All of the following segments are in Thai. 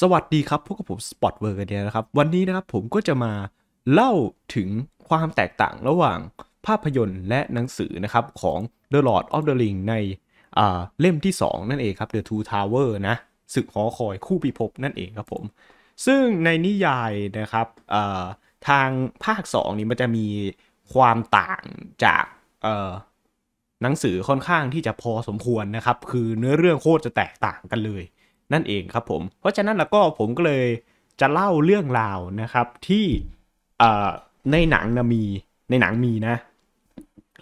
สวัสดีครับ พวกกับผมสปอตเวอร์กันเนี่ยนะครับ วันนี้นะครับผมก็จะมาเล่าถึงความแตกต่างระหว่างภาพยนตร์ และหนังสือนะครับของ The Lord of the Ring ในเล่มที่ 2 นั่นเองครับ The Two Tower นะศึกหอคอยคู่พิภพนั่นเองครับผม ซึ่งในนิยายนะครับทางภาค2นี้มันจะมีความต่างจากหนังสือค่อนข้างที่จะพอสมควรนะครับคือเนื้อเรื่องโคตรจะแตกต่างกันเลยนั่นเองครับผม เพราะฉะนั้นแล้วก็ผมก็เลยจะเล่าเรื่องราวนะครับ ที่ในหนังนะมีในหนังมีนะ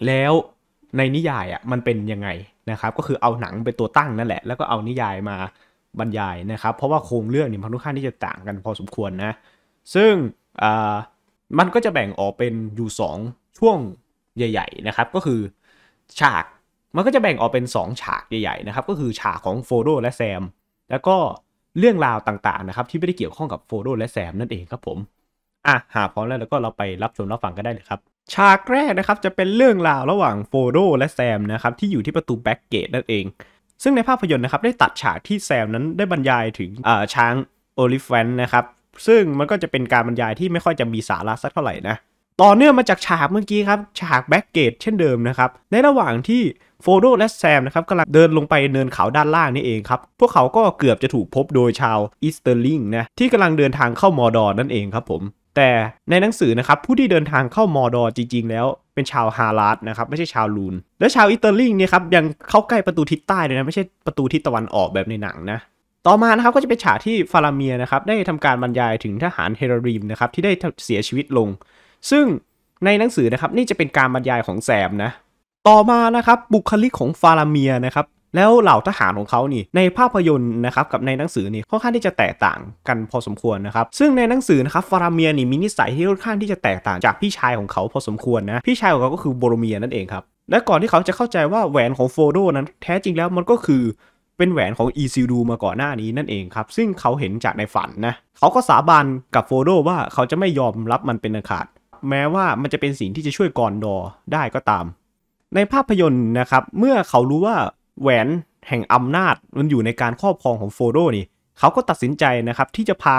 แล้วในนิยายอะ่ะมันเป็นยังไงนะครับก็คือเอาหนังเป็นตัวตั้งนั่นแหละ แล้วก็เอานิยายมาบรรยายนะครับเพราะว่าโครงเรื่องเนี่ยมันค่อนข้างที่จะต่างกันพอสมควรนะซึ่งมันก็จะแบ่งออกเป็นอยู่2ช่วงใหญ่ๆนะครับก็คือฉากมันก็จะแบ่งออกเป็น 2 ฉากใหญ่ ๆนะครับก็คือฉากของโฟโดและแซมแล้วก็เรื่องราวต่างๆนะครับ ที่ไม่ได้เกี่ยวข้องกับโฟโดและแซมนั่นเองครับผมอ่ะหาพร้อมแล้วแล้วก็เราไปรับชมรับฟังกันได้เลยครับฉากแรกนะครับจะเป็นเรื่องราวระหว่างโฟโดและแซมนะครับที่อยู่ที่ประตูแบ็กเกตนั่นเอง ซึ่งในภาพยนตร์นะครับได้ตัดฉากที่แซมนั้นได้บรรยายถึงช้างโอลิฟแฟนนะครับซึ่งมันก็จะเป็นการบรรยายที่ไม่ค่อยจะมีสาระสักเท่าไหร่นะต่อเนื่องมาจากฉากเมื่อกี้ครับ ฉากแบ็กเกตเช่นเดิมนะครับในระหว่างที่โฟโดและแซมนะครับกำลังเดินลงไปเนินเขาด้านล่างนี่เองครับ พวกเขาก็เกือบจะถูกพบโดยชาวอิสเตอร์ลิงนะที่กำลังเดินทางเข้ามอดอนนั่นเองครับผม แต่ในหนังสือนะครับผู้ที่เดินทางเข้ามอดอจริง ๆ แล้วเป็นชาวฮารัดนะครับไม่ใช่ชาวลูน และชาวอิตาลีเนี่ยครับยังเข้าใกล้ประตูทิศใต้เลยนะไม่ใช่ประตูทิศตะวันออกแบบในหนังนะ ต่อมานะครับก็จะเป็นฉากที่ฟาราเมียนะครับได้ทำการบรรยายถึงทหารเฮรารีมนะครับที่ได้เสียชีวิตลง ซึ่งในหนังสือนะครับนี่จะเป็นการบรรยายของแซมนะต่อมานะครับบุคลิกของฟารามียนะครับ แล้วเหล่าทหารของเขานี่ในภาพยนตร์นะครับกับในหนังสือนี่ค่อนข้างที่จะแตกต่างกันพอสมควรนะครับ ซึ่งในหนังสือนะครับฟารามียนี่มีนิสัยที่ค่อนข้างที่จะแตกต่างจากพี่ชายของเขาพอสมควรนะพี่ชายของเขาก็คือโบรเมียนั่นเองครับ และก่อนที่เขาจะเข้าใจว่าแหวนของโฟโดนั้นแท้จริงแล้วมันก็คือเป็นแหวนของอีซิดูมาก่อนหน้านี้นั่นเองครับซึ่งเขาเห็นจากในฝันนะเขาก็สาบานกับโฟโดว่าเขาจะไม่ยอมรับมันเป็นอันขาด แม้ว่ามันจะเป็นสิ่งที่จะช่วยกอนดอได้ก็ตามในภาพยนตร์นะครับเมื่อเขารู้ว่าแหวนแห่งอำนาจมันอยู่ในการครอบครองของโฟโดนี่เขาก็ตัดสินใจนะครับที่จะพา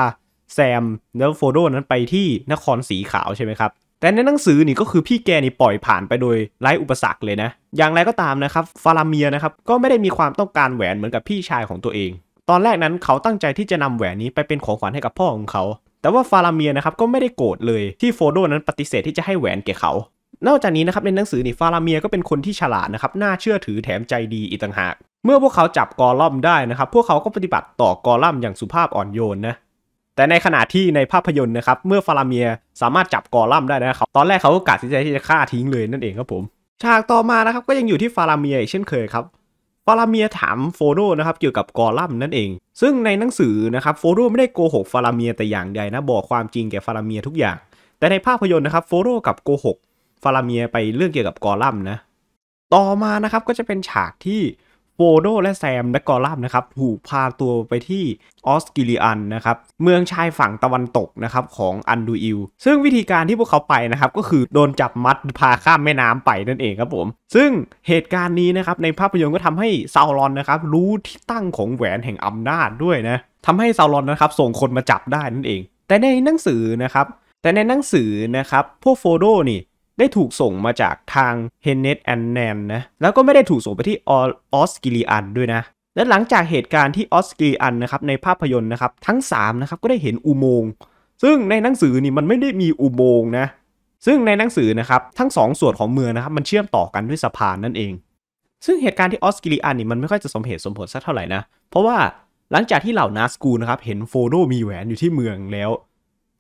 แซมแล้วโฟโดนั้นไปที่นครสีขาวใช่ไหมครับ แต่ในหนังสือนี่ก็คือพี่แกนี่ปล่อยผ่านไปโดยไร้อุปสรรคเลยนะอย่างไรก็ตามนะครับ ฟาราเมียนะครับก็ไม่ได้มีความต้องการแหวนเหมือนกับพี่ชายของตัวเอง ตอนแรกนั้นเขาตั้งใจที่จะนำแหวนนี้ไปเป็นของขวัญให้กับพ่อของเขา แต่ว่าฟาราเมียนะครับก็ไม่ได้โกรธเลยที่โฟโดนั้นปฏิเสธที่จะให้แหวนแก่เขานอกจากนี้นะครับในหนังสือนี่ฟาราเมียก็เป็นคนที่ฉลาดนะครับน่าเชื่อถือแถมใจดีอีกต่างหาก เมื่อพวกเขาจับกอลัมได้นะครับพวกเขาก็ปฏิบัติต่อกอลัมอย่างสุภาพอ่อนโยนนะแต่ในขณะที่ในภาพยนตร์นะครับเมื่อฟาราเมียสามารถจับกอลัมได้นะครับตอนแรกเขาก็กาดสิใจที่จะฆ่าทิ้งเลยนั่นเองครับผมฉากต่อมานะครับก็ยังอยู่ที่ฟาราเมีย เช่นเคยครับฟาราเมียถามโฟโดนะครับเกี่ยวกับกอลัมนั่นเองซึ่งในหนังสือนะครับโฟโดไม่ได้โกหกฟาราเมียแต่อย่างใดนะบอกความจริงแก่ฟาราเมียทุกอย่าง แต่ในภาพยนตร์นะครับโฟโดกับโกหกฟาราเมียไปเรื่องเกี่ยวกับกอลัมนะ ต่อมานะครับก็จะเป็นฉากที่โฟโดและแซมและกอลัมนะครับถูกพาตัวไปที่ออสกิลิอันนะครับเมืองชายฝั่งตะวันตกนะครับของอันดูอิลซึ่งวิธีการที่พวกเขาไปนะครับก็คือโดนจับมัดพาข้ามแม่น้ำไปนั่นเองครับผม ซึ่งเหตุการณ์นี้นะครับในภาพยนตร์ก็ทำให้ซาวอนนะครับรู้ที่ตั้งของแหวนแห่งอำนาจด้วยนะทำให้ซาวอนนะครับส่งคนมาจับได้นั่นเอง แต่ในหนังสือนะครับแต่ในหนังสือนะครับพวกโฟโดนี่ได้ถูกส่งมาจากทางเฮนเนตแอนแนนนะ แล้วก็ไม่ได้ถูกส่งไปที่ออสกิลิอันด้วยนะ และหลังจากเหตุการณ์ที่ออสกิลิอันนะครับในภาพยนตร์นะครับ ทั้ง3นะครับก็ได้เห็นอุโมงค์ ซึ่งในหนังสือนี่มันไม่ได้มีอุโมงค์นะ ซึ่งในหนังสือนะครับทั้ง 2สส่วนของเมืองนะครับมันเชื่อมต่อกันด้วยสะพานนั่นเอง ซึ่งเหตุการณ์ที่ออสกิลิอันนี่มันไม่ค่อยจะสมเหตุสมผลสักเท่าไหร่นะ เพราะว่าหลังจากที่เหล่านาสกูนะครับเห็นโฟโดมีแหวนอยู่ที่เมืองแล้ว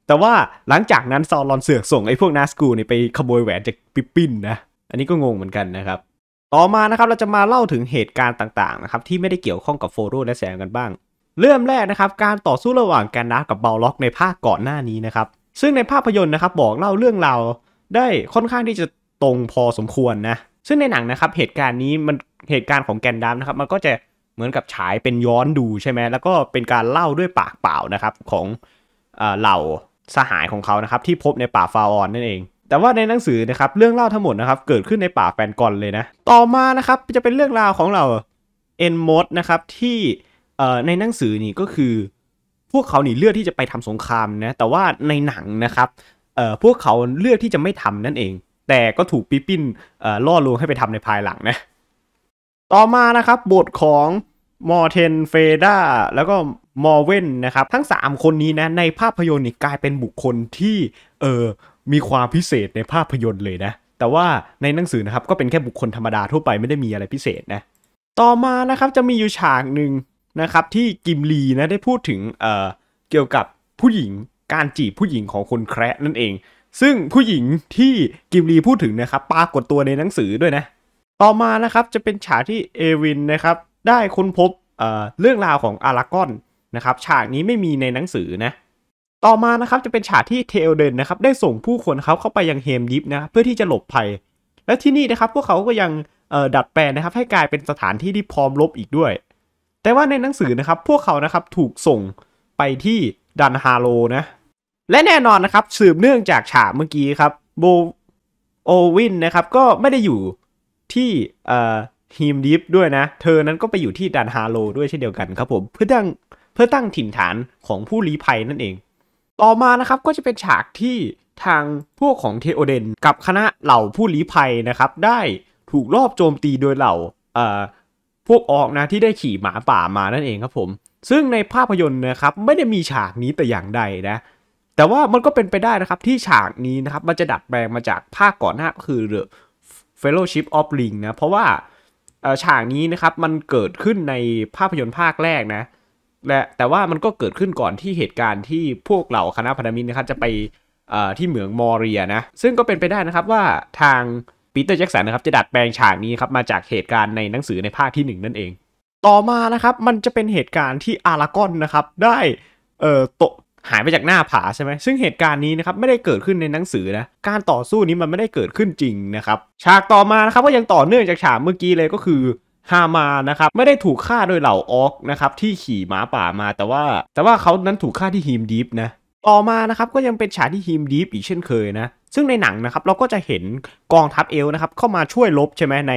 แต่ว่าหลังจากนั้น ซอลอนเสือกส่งไอ้พวกนาสกูนี่ไปขโมยแหวนจากปิปปินนะ อันนี้ก็งงเหมือนกันนะครับ ต่อมานะครับเราจะมาเล่าถึงเหตุการณ์ต่างๆนะครับที่ไม่ได้เกี่ยวข้องกับโฟโรและแสงกันบ้าง เริ่มแรกนะครับการต่อสู้ระหว่างแกนดา์กับเบลล็อกในภาคก่อนหน้านี้นะครับ ซึ่งในภาพยนตร์นะครับบอกเล่าเรื่องราวได้ค่อนข้างที่จะตรงพอสมควรนะซึ่งในหนังนะครับเหตุการณ์นี้มันเหตุการณ์ของแกนดามนะครับมันก็จะเหมือนกับฉายเป็นย้อนดูใช่ไหมแล้วก็เป็นการเล่าด้วยปากเปล่านะครับของเหล่าสหายของเขานะครับที่พบในป่าฟาออนนั่นเอง แต่ว่าในหนังสือนะครับเรื่องเล่าทั้งหมดนะครับ เกิดขึ้นในป่าแฟนกอนเลยนะ ต่อมานะครับ จะเป็นเรื่องราวของเราเอ็นมดนะครับที่ในหนังสือนี่ก็คือ พวกเขาหนีเลือกที่จะไปทำสงครามนะแต่ว่าในหนังนะครับพวกเขาเลือกที่จะไม่ทำนั่นเอง แต่ก็ถูกปิปิ้นล่อลวงให้ไปทำในภายหลังนะ ต่อมานะครับบทของมอเทนเฟดาแล้วก็มอเวนนะครับทั้ง 3 คนนี้นะในภาพยนตร์นี่กลายเป็นบุคคลที่เออมีความพิเศษในภาพยนตร์เลยนะ แต่ว่าในหนังสือนะครับก็เป็นแค่บุคคลธรรมดาทั่วไปไม่ได้มีอะไรพิเศษนะต่อมานะครับจะมีอยู่ฉากหนึ่งนะครับ ที่กิมลีนะได้พูดถึงเออ่เกี่ยวกับผู้หญิงการจีบผู้หญิงของคนแคร์นั่นเอง ซึ่งผู้หญิงที่กิมลีพูดถึงนะครับปรากฏตัวในหนังสือด้วยนะ ต่อมานะครับจะเป็นฉากที่เอวินนะครับได้ค้นพบเเรื่องราวของอารากอนนะครับ ฉากนี้ไม่มีในหนังสือนะ ต่อมานะครับจะเป็นฉากที่เทลเดนนะครับ ได้ส่งผู้คนเขาเข้าไปยังเฮมดิฟนะเพื่อที่จะหลบภัย และที่นี่นะครับ พวกเขาก็ยังดัดแปลงนะครับ ให้กลายเป็นสถานที่ที่พร้อมลบอีกด้วย แต่ว่าในหนังสือนะครับพวกเขานะครับถูกส่งไปที่ดันฮาโลนะ และแน่นอนนะครับสืบเนื่องจากฉากเมื่อกี้ครับโบโอวินนะครับก็ไม่ได้อยู่ที่ฮีมดิฟด้วยนะ เธอนั้นก็ไปอยู่ที่ดันฮาโลด้วยเช่นเดียวกันครับผม เพื่อตั้ง เพื่อตั้งถิ่นฐานของผู้ลี้ภัยนั่นเอง ต่อมานะครับก็จะเป็นฉากที่ทางพวกของเทโอเดน กับคณะเหล่าผู้ลี้ภัยนะครับได้ถูกลอบโจมตีโดยเหล่าเอ่อพวกออกนะที่ได้ขี่หมาป่ามานั่นเองครับผม ซึ่งในภาพยนตร์นะครับ ไม่ได้มีฉากนี้แต่อย่างใดนะ แต่ว่ามันก็เป็นไปได้นะครับ ที่ฉากนี้นะครับมันจะดัดแปลงมาจากภาคก่อนหน้าก็คือ The Fellowship of Ring นะ เพราะว่าฉากนี้นะครับมันเกิดขึ้นในภาพยนตร์ภาคแรกนะและแต่ว่ามันก็เกิดขึ้นก่อนที่เหตุการณ์ที่พวกเหล่าคณะพันธมิตรนะครับจะไปที่เหมืองมอริเอนะซึ่งก็เป็นไปได้นะครับว่าทางปีเตอร์แจ็กสันนะครับ จะดัดแปลงฉากนี้ครับมาจากเหตุการณ์ในหนังสือในภาคที่ 1 นั่นเอง ต่อมานะครับมันจะเป็นเหตุการณ์ที่อารากอนนะครับได้เอ่อตกหายไปจากหน้าผาใช่ไหมซึ่งเหตุการณ์นี้นะครับไม่ได้เกิดขึ้นในหนังสือนะ การต่อสู้นี้มันไม่ได้เกิดขึ้นจริงนะครับฉากต่อมานะครับก็ยังต่อเนื่องจากฉากเมื่อกี้เลยก็คือฮามานะครับไม่ได้ถูกฆ่าโดยเหล่าออกนะครับที่ขี่ม้าป่ามา แต่ว่าแต่ว่าเขานั้นถูกฆ่าที่ฮีมดีฟนะต่อมานะครับก็ยังเป็นฉากที่ฮีมดีฟอีกเช่นเคยนะ ซึ่งในหนังนะครับเราก็จะเห็นกองทัพเอลนะครับเข้ามาช่วยลบใช่ไหมใน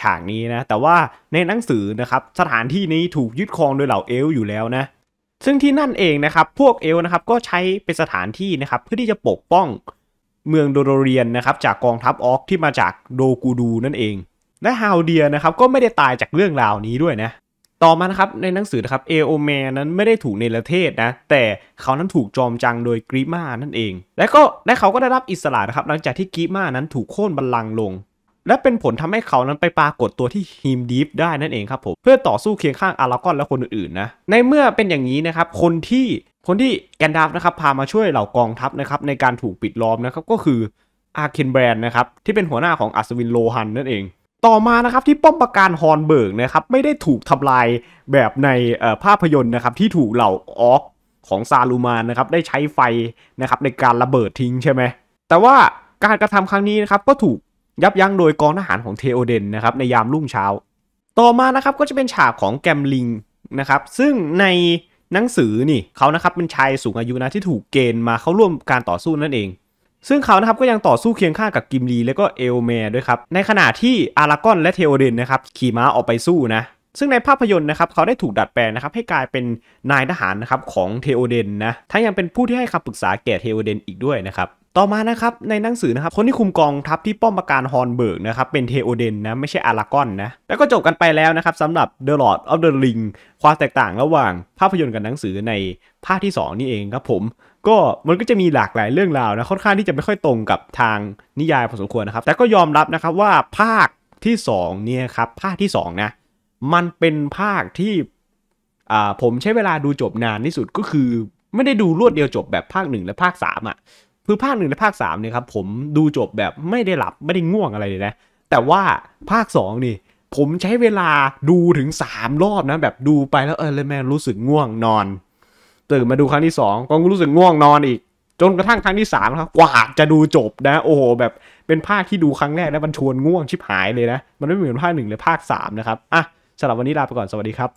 ฉากนี้นะแต่ว่าในหนังสือนะครับสถานที่นี้ถูกยึดครองโดยเหล่าเอลอยู่แล้วนะซึ่งที่นั่นเองนะครับ พวกเอลนะครับก็ใช้เป็นสถานที่นะครับเพื่อที่จะปกป้องเมืองโดโดเรียนนะครับ จากกองทัพออกที่มาจากโดกูดูนั่นเอง และฮาวเดียนะครับก็ไม่ได้ตายจากเรื่องราวนี้ด้วยนะ ต่อมานะครับในหนังสือนะครับเอโอเมนนั้นไม่ได้ถูกเนรเทศนะ แต่เขานั้นถูกจอมจังโดยกรีมานั่นเอง และก็และเขาก็ได้รับอิสระนะครับหลังจากที่กรีมานั้นถูกโค่นบัลลังก์ลงและเป็นผลทำให้เขานั้นไปปรากฏตัวที่ฮีมดีฟได้นั่นเองครับผมเพื่อต่อสู้เคียงข้างอารากอนและคนอื่นๆนะ ในเมื่อเป็นอย่างนี้นะครับ คนที่คนที่แกนดาฟนะครับพามาช่วยเหล่ากองทัพนะครับ ในการถูกปิดล้อมนะครับ ก็คืออาร์เคนแบรนด์นะครับ ที่เป็นหัวหน้าของอัศวินโลฮันนั่นเอง ต่อมานะครับที่ป้อมปราการฮอนเบิร์กนะครับ ไม่ได้ถูกทำลายแบบในภาพยนตร์นะครับที่ถูกเหล่าออกของซาลูมานนะครับได้ใช้ไฟนะครับในการระเบิดทิ้งใช่ไหมแต่ว่าการกระทำครั้งนี้นะครับก็ถูกยับยั้งโดยกองทหารของเทโอเดนนะครับในยามรุ่งเช้า ต่อมานะครับก็จะเป็นฉากของแกมลิงนะครับ ซึ่งในหนังสือนี่เขานะครับเป็นชายสูงอายุนะที่ถูกเกณฑ์มาเข้าร่วมการต่อสู้นั่นเอง ซึ่งเขานะครับก็ยังต่อสู้เคียงข้างกับกิมลีและก็เอลเมร์ด้วยครับในขณะที่อารากอนและเทโอเดนนะครับขี่ม้าออกไปสู้นะซึ่งในภาพยนตร์นะครับเขาได้ถูกดัดแปลงนะครับให้กลายเป็นนายทหารนะครับของเทโอเดนนะทั้งยังเป็นผู้ที่ให้คำปรึกษาแก่เทโอเดนอีกด้วยนะครับต่อมานะครับในหนังสือนะครับคนที่คุมกองทัพที่ป้อมปราการฮอนเบิร์กนะครับเป็นเทโอเดนนะไม่ใช่อารากอนนะแล้วก็จบกันไปแล้วนะครับสำหรับ The Lord of the Ring ความแตกต่างระหว่างภาพยนตร์กับหนังสือในภาคที่ 2 นี่เองครับผมก็มันก็จะมีหลากหลายเรื่องราวนะค่อนข้างที่จะไม่ค่อยตรงกับทางนิยายพอสมควรนะครับ แต่ก็ยอมรับนะครับว่าภาคที่2เนี่ยครับภาคที่2นะมันเป็นภาคที่ผมใช้เวลาดูจบนานที่สุดก็คือ ไม่ได้ดูรวดเดียวจบแบบภาค 1 และภาค3อะ่ะคือภาคหนึ่งและภาคสามเนี่ยครับผมดูจบแบบไม่ได้หลับไม่ได้ง่วงอะไรเลยนะ แต่ว่าภาคสองนี่ผมใช้เวลาดูถึงสามรอบนะ แบบดูไปแล้วเออเลยแม่รู้สึกง่วงนอนตื่นมาดูครั้งที่สองก็รู้สึกง่วงนอนอีก จนกระทั่งครั้งที่สามครับ กว่าจะดูจบนะโอ้โหแบบเป็นภาคที่ดูครั้งแรกแล้วมันชวนง่วงชิบหายเลยนะ มันไม่เหมือนภาคหนึ่งเลยภาคสามนะครับอ่ะสำหรับวันนี้ลาไปก่อนสวัสดีครับ